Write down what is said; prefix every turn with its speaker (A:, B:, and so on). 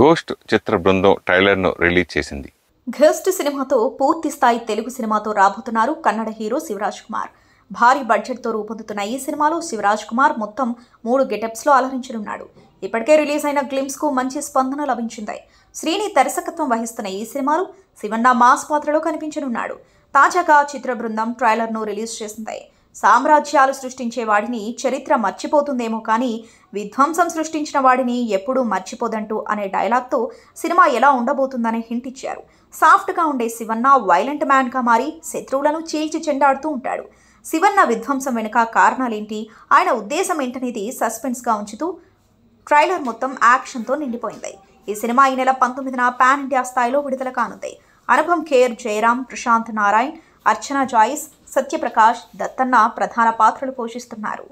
A: ghost చిత్ర బృందం ట్రైలర్ను release చేసింది
B: ghost సినిమాతో పూర్తి స్థాయి తెలుగు సినిమాతో రాబోతున్నారు కన్నడ హీరో శివరాజ్ కుమార్ భారీ బడ్జెట్తో రూపొందుతున్న ఈ సినిమాలో శివరాజ్ కుమార్ మొత్తం మూడు గెటప్స్లో అలరించనున్నాడు ఇప్పటికే రిలీజ్ అయిన గ్లిమ్స్కు మంచి స్పందన లభించింది శ్రీని దర్శకత్వం వహిస్తున్న ఈ సినిమాలు శివన్న మాస్ పాత్రలో కనిపించనున్నాడు తాజాగా చిత్ర బృందం ట్రైలర్ను రిలీజ్ చేసింది సామ్రాజ్యాలు సృష్టించే వాడిని చరిత్ర మర్చిపోతుందేమో కానీ విధ్వంసం సృష్టించిన వాడిని ఎప్పుడూ మర్చిపోదంటూ అనే డైలాగ్తో సినిమా ఎలా ఉండబోతుందనే హింట్ ఇచ్చారు సాఫ్ట్గా ఉండే శివన్న వైలెంట్ మ్యాన్గా మారి శత్రువులను చీల్చి చెండాడుతూ ఉంటాడు శివన్న విధ్వంసం వెనుక కారణాలేంటి ఆయన ఉద్దేశం ఏంటనేది సస్పెన్స్గా ఉంచుతూ ట్రైలర్ మొత్తం యాక్షన్తో నిండిపోయింది ఈ సినిమా ఈ నెల పంతొమ్మిదిన పాన్ ఇండియా స్థాయిలో విడుదల కానుంది అనుభవం కేర్ జయరాం ప్రశాంత్ నారాయణ్ అర్చన జాయిస్ సత్యప్రకాష్ దత్తన్న ప్రధాన పాత్రలు పోషిస్తున్నారు